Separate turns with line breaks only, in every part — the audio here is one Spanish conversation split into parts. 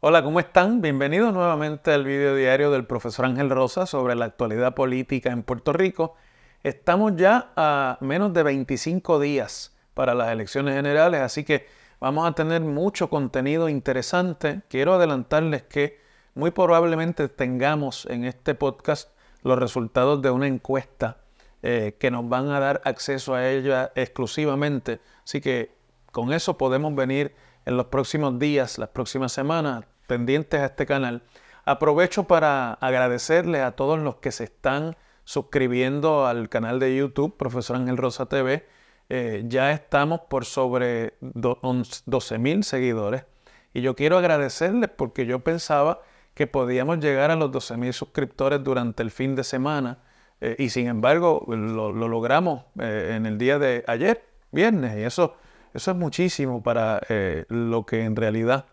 Hola, ¿cómo están? Bienvenidos nuevamente al video diario del profesor Ángel Rosa sobre la actualidad política en Puerto Rico. Estamos ya a menos de 25 días para las elecciones generales, así que vamos a tener mucho contenido interesante. Quiero adelantarles que muy probablemente tengamos en este podcast los resultados de una encuesta eh, que nos van a dar acceso a ella exclusivamente. Así que con eso podemos venir en los próximos días, las próximas semanas, pendientes a este canal. Aprovecho para agradecerles a todos los que se están suscribiendo al canal de YouTube, Profesor Ángel Rosa TV. Eh, ya estamos por sobre 12 mil seguidores. Y yo quiero agradecerles porque yo pensaba que podíamos llegar a los 12 mil suscriptores durante el fin de semana. Eh, y sin embargo, lo, logramos eh, en el día de ayer, viernes. Y eso eso es muchísimo para eh, lo que en realidad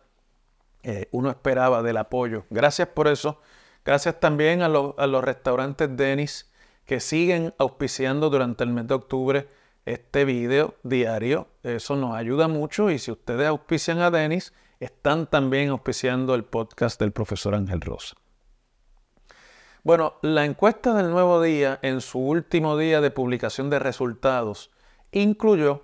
eh, uno esperaba del apoyo. Gracias por eso. Gracias también a, a los restaurantes Denis que siguen auspiciando durante el mes de octubre este video diario. Eso nos ayuda mucho y si ustedes auspician a Denis, están también auspiciando el podcast del profesor Ángel Rosa. Bueno, la encuesta del nuevo día en su último día de publicación de resultados incluyó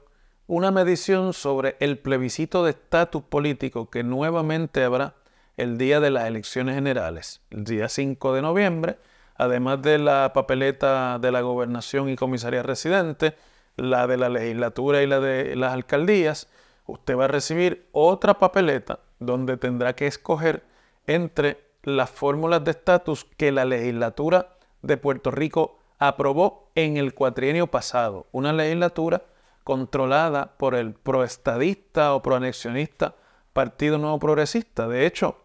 una medición sobre el plebiscito de estatus político que nuevamente habrá el día de las elecciones generales, el día 5 de noviembre, además de la papeleta de la gobernación y comisaría residente, la de la legislatura y la de las alcaldías, usted va a recibir otra papeleta donde tendrá que escoger entre las fórmulas de estatus que la legislatura de Puerto Rico aprobó en el cuatrienio pasado, una legislatura controlada por el proestadista o proanexionista Partido Nuevo Progresista. De hecho,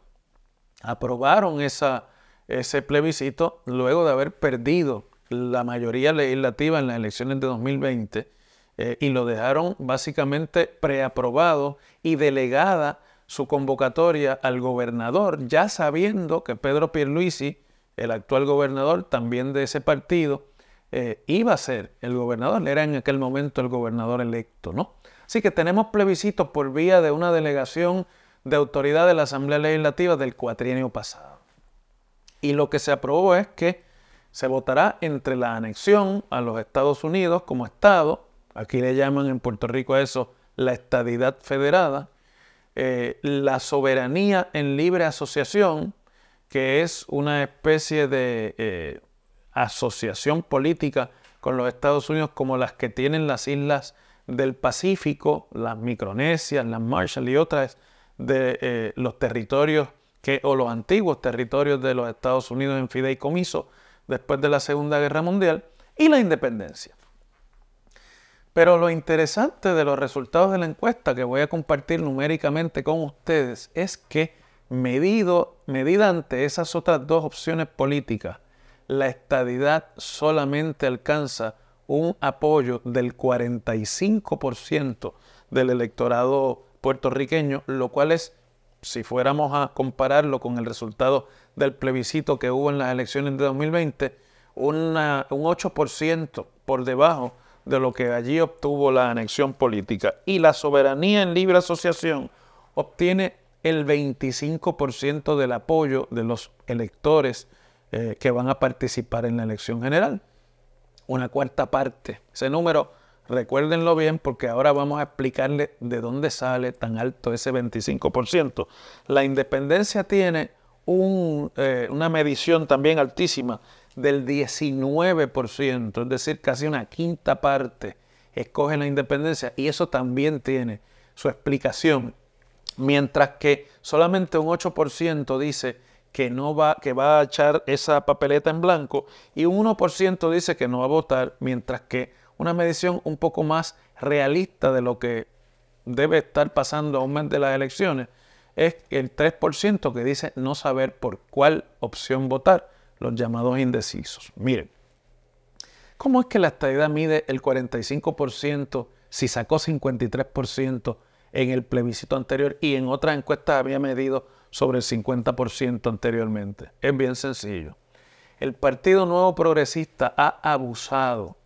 aprobaron ese plebiscito luego de haber perdido la mayoría legislativa en las elecciones de 2020 eh, y lo dejaron básicamente preaprobado y delegada su convocatoria al gobernador, ya sabiendo que Pedro Pierluisi, el actual gobernador también de ese partido, eh, iba a ser el gobernador, era en aquel momento el gobernador electo, ¿no? Así que tenemos plebiscitos por vía de una delegación de autoridad de la Asamblea Legislativa del cuatrienio pasado. Y lo que se aprobó es que se votará entre la anexión a los Estados Unidos como Estado, aquí le llaman en Puerto Rico a eso la estadidad federada, eh, la soberanía en libre asociación, que es una especie de eh, asociación política con los Estados Unidos como las que tienen las islas del Pacífico, las Micronesias, las Marshall y otras de eh, los territorios que, o los antiguos territorios de los Estados Unidos en fideicomiso después de la Segunda Guerra Mundial y la independencia. Pero lo interesante de los resultados de la encuesta que voy a compartir numéricamente con ustedes es que medido, medida ante esas otras dos opciones políticas, la estadidad solamente alcanza un apoyo del 45% del electorado puertorriqueño, lo cual es, si fuéramos a compararlo con el resultado del plebiscito que hubo en las elecciones de 2020, un 8% por debajo de lo que allí obtuvo la anexión política. Y la soberanía en libre asociación obtiene el 25% del apoyo de los electores eh, que van a participar en la elección general. Una cuarta parte. Ese número, recuérdenlo bien porque ahora vamos a explicarle de dónde sale tan alto ese 25%. La independencia tiene eh, una medición también altísima del 19%, es decir, casi una quinta parte escoge la independencia y eso también tiene su explicación. Mientras que solamente un 8% dice que, no va, que va a echar esa papeleta en blanco y un 1% dice que no va a votar, mientras que una medición un poco más realista de lo que debe estar pasando a un mes de las elecciones es el 3% que dice no saber por cuál opción votar, los llamados indecisos. Miren, ¿cómo es que la estadidad mide el 45% si sacó 53% en el plebiscito anterior y en otras encuestas había medido sobre el 50% anteriormente. Es bien sencillo. El Partido Nuevo Progresista ha abusado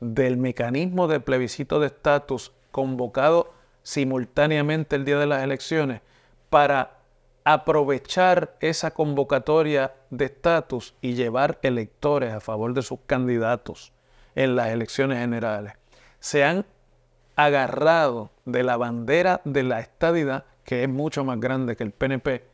del mecanismo de plebiscito de estatus convocado simultáneamente el día de las elecciones para aprovechar esa convocatoria de estatus y llevar electores a favor de sus candidatos en las elecciones generales. Se han agarrado de la bandera de la estadidad, que es mucho más grande que el PNP,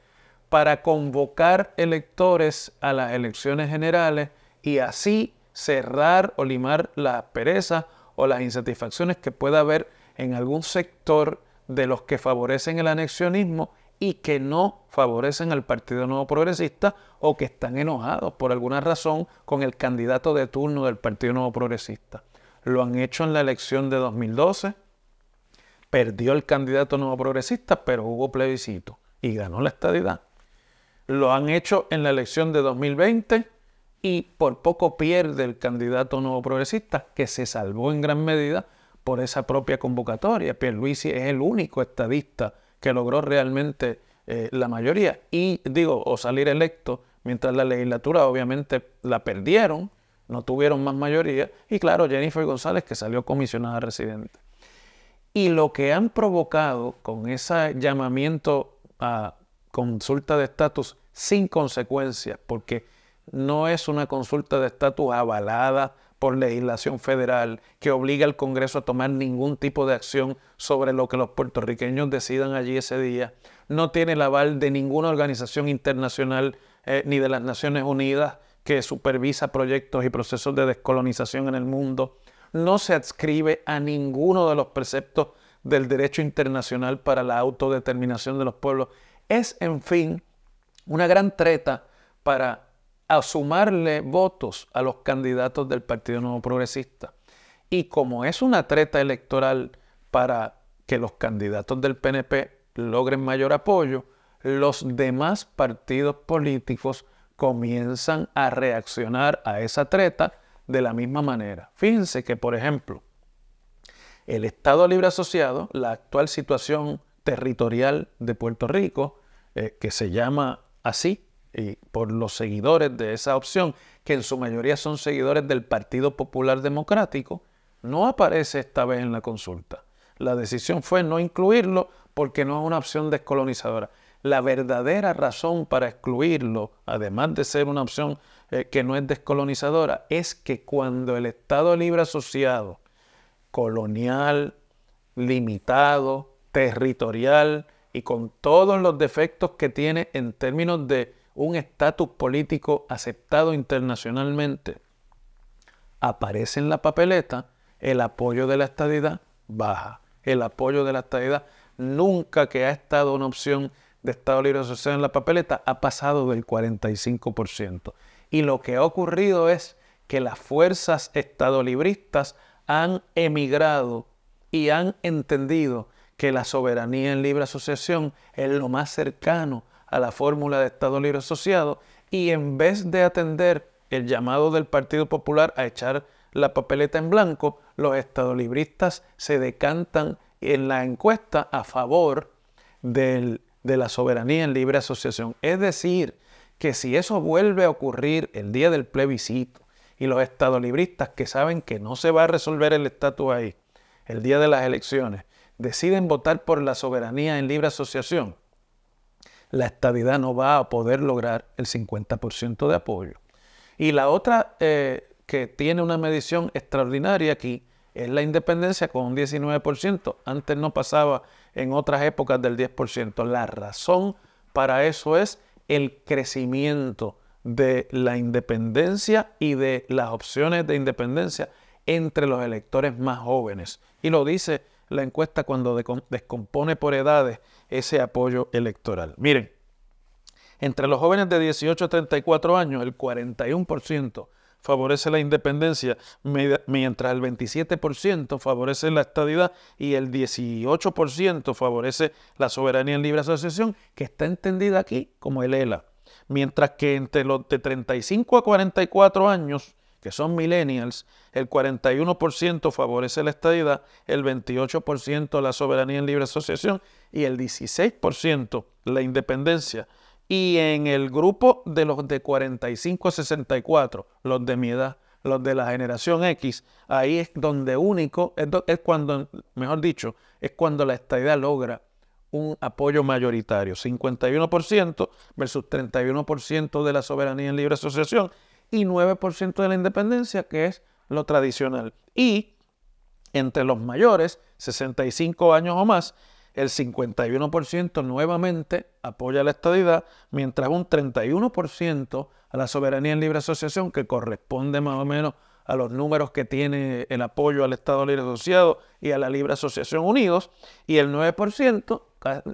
para convocar electores a las elecciones generales y así cerrar o limar la pereza o las insatisfacciones que pueda haber en algún sector de los que favorecen el anexionismo y que no favorecen al Partido Nuevo Progresista o que están enojados por alguna razón con el candidato de turno del Partido Nuevo Progresista. Lo han hecho en la elección de 2012, perdió el candidato Nuevo Progresista, pero hubo plebiscito y ganó la estadidad. Lo han hecho en la elección de 2020 y por poco pierde el candidato nuevo progresista, que se salvó en gran medida por esa propia convocatoria. Pierluisi es el único estadista que logró realmente eh, la mayoría y digo, o salir electo, mientras la legislatura obviamente la perdieron, no tuvieron más mayoría y claro, Jennifer González que salió comisionada residente. Y lo que han provocado con ese llamamiento a consulta de estatus sin consecuencias, porque no es una consulta de estatus avalada por legislación federal que obliga al Congreso a tomar ningún tipo de acción sobre lo que los puertorriqueños decidan allí ese día. No tiene el aval de ninguna organización internacional eh, ni de las Naciones Unidas que supervisa proyectos y procesos de descolonización en el mundo. No se adscribe a ninguno de los preceptos del derecho internacional para la autodeterminación de los pueblos. Es, en fin, una gran treta para asumarle votos a los candidatos del Partido Nuevo Progresista. Y como es una treta electoral para que los candidatos del PNP logren mayor apoyo, los demás partidos políticos comienzan a reaccionar a esa treta de la misma manera. Fíjense que, por ejemplo, el Estado Libre Asociado, la actual situación territorial de Puerto Rico, eh, que se llama así y por los seguidores de esa opción, que en su mayoría son seguidores del Partido Popular Democrático, no aparece esta vez en la consulta. La decisión fue no incluirlo porque no es una opción descolonizadora. La verdadera razón para excluirlo, además de ser una opción eh, que no es descolonizadora, es que cuando el Estado Libre Asociado, colonial, limitado, territorial, y con todos los defectos que tiene en términos de un estatus político aceptado internacionalmente, aparece en la papeleta, el apoyo de la estadidad baja. El apoyo de la estadidad nunca que ha estado una opción de Estado Libre Social en la papeleta ha pasado del 45%. Y lo que ha ocurrido es que las fuerzas estadolibristas han emigrado y han entendido que la soberanía en libre asociación es lo más cercano a la fórmula de Estado libre asociado y en vez de atender el llamado del Partido Popular a echar la papeleta en blanco, los estadolibristas se decantan en la encuesta a favor de la soberanía en libre asociación. Es decir, que si eso vuelve a ocurrir el día del plebiscito y los estadolibristas que saben que no se va a resolver el estatus ahí, el día de las elecciones, deciden votar por la soberanía en libre asociación, la estadidad no va a poder lograr el 50% de apoyo. Y la otra eh, que tiene una medición extraordinaria aquí es la independencia con un 19%. Antes no pasaba en otras épocas del 10%. La razón para eso es el crecimiento de la independencia y de las opciones de independencia entre los electores más jóvenes. Y lo dice la encuesta cuando descompone por edades ese apoyo electoral. Miren, entre los jóvenes de 18 a 34 años, el 41% favorece la independencia, mientras el 27% favorece la estadidad y el 18% favorece la soberanía en libre asociación, que está entendida aquí como el ELA. Mientras que entre los de 35 a 44 años, que son millennials, el 41% favorece la estadidad, el 28% la soberanía en libre asociación y el 16% la independencia. Y en el grupo de los de 45 a 64, los de mi edad, los de la generación X, ahí es donde único, es, cuando, mejor dicho, es cuando la estadidad logra un apoyo mayoritario, 51% versus 31% de la soberanía en libre asociación y 9% de la independencia, que es lo tradicional. Y entre los mayores, 65 años o más, el 51% nuevamente apoya la estadidad, mientras un 31% a la soberanía en libre asociación, que corresponde más o menos a los números que tiene el apoyo al Estado Libre Asociado y a la Libre Asociación Unidos, y el 9%,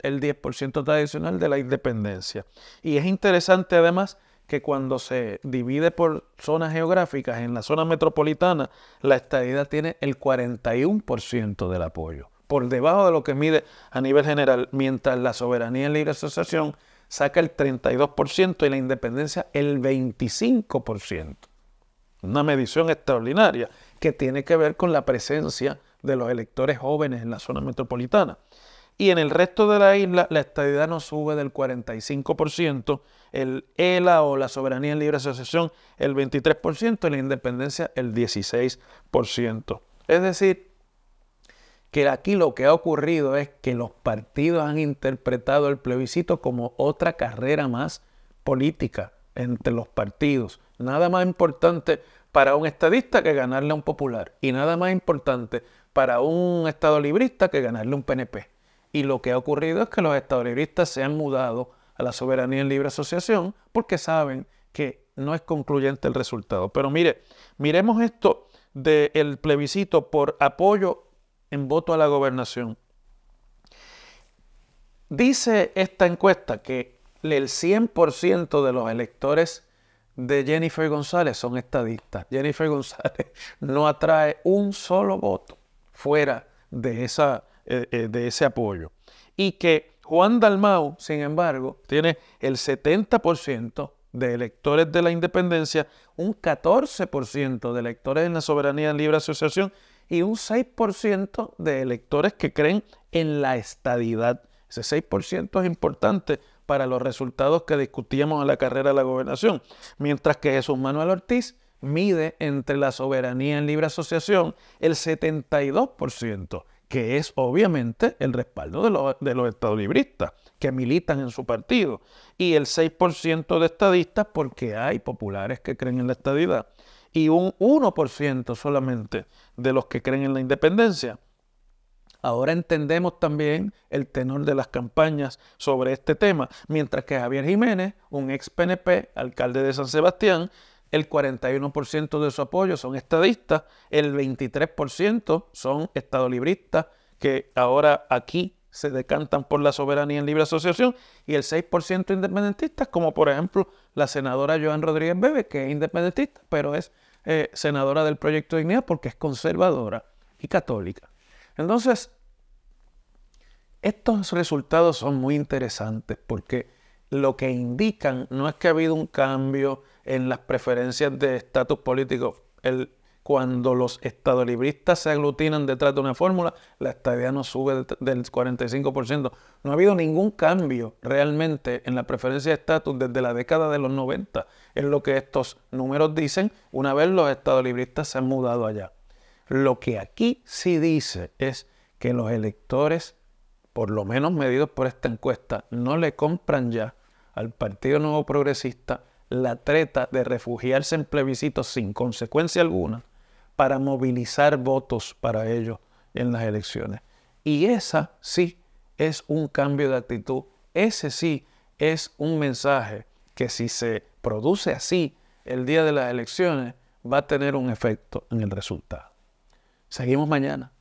el 10% tradicional de la independencia. Y es interesante además que cuando se divide por zonas geográficas, en la zona metropolitana, la estadía tiene el 41% del apoyo, por debajo de lo que mide a nivel general, mientras la soberanía en libre asociación saca el 32% y la independencia el 25%. Una medición extraordinaria que tiene que ver con la presencia de los electores jóvenes en la zona metropolitana. Y en el resto de la isla, la estadidad no sube del 45%, el ELA o la soberanía en libre asociación el 23%, y la independencia el 16%. Es decir, que aquí lo que ha ocurrido es que los partidos han interpretado el plebiscito como otra carrera más política entre los partidos. Nada más importante para un estadista que ganarle a un popular y nada más importante para un estado librista que ganarle a un PNP. Y lo que ha ocurrido es que los estadounidenses se han mudado a la soberanía en libre asociación porque saben que no es concluyente el resultado. Pero mire, miremos esto del plebiscito por apoyo en voto a la gobernación. Dice esta encuesta que el 100% de los electores de Jennifer González son estadistas. Jennifer González no atrae un solo voto fuera de esa eh, eh, de ese apoyo. Y que Juan Dalmau, sin embargo, tiene el 70% de electores de la independencia, un 14% de electores en la soberanía en libre asociación y un 6% de electores que creen en la estadidad. Ese 6% es importante para los resultados que discutíamos en la carrera de la gobernación, mientras que Jesús Manuel Ortiz mide entre la soberanía en libre asociación el 72% que es obviamente el respaldo de los, estadolibristas que militan en su partido, y el 6% de estadistas porque hay populares que creen en la estadidad, y un 1% solamente de los que creen en la independencia. Ahora entendemos también el tenor de las campañas sobre este tema, mientras que Javier Jiménez, un ex PNP, alcalde de San Sebastián, el 41% de su apoyo son estadistas, el 23% son estadolibristas, que ahora aquí se decantan por la soberanía en libre asociación, y el 6% independentistas, como por ejemplo la senadora Joan Rodríguez Bebe, que es independentista, pero es eh, senadora del Proyecto de Dignidad porque es conservadora y católica. Entonces, estos resultados son muy interesantes porque lo que indican no es que ha habido un cambio en las preferencias de estatus político. cuando los estadolibristas se aglutinan detrás de una fórmula, la estadía no sube del 45%. No ha habido ningún cambio realmente en la preferencia de estatus desde la década de los 90. Es lo que estos números dicen una vez los estadolibristas se han mudado allá. Lo que aquí sí dice es que los electores, por lo menos medidos por esta encuesta, no le compran ya al Partido Nuevo Progresista la treta de refugiarse en plebiscitos sin consecuencia alguna para movilizar votos para ellos en las elecciones. Y esa sí es un cambio de actitud, ese sí es un mensaje que si se produce así el día de las elecciones va a tener un efecto en el resultado. Seguimos mañana.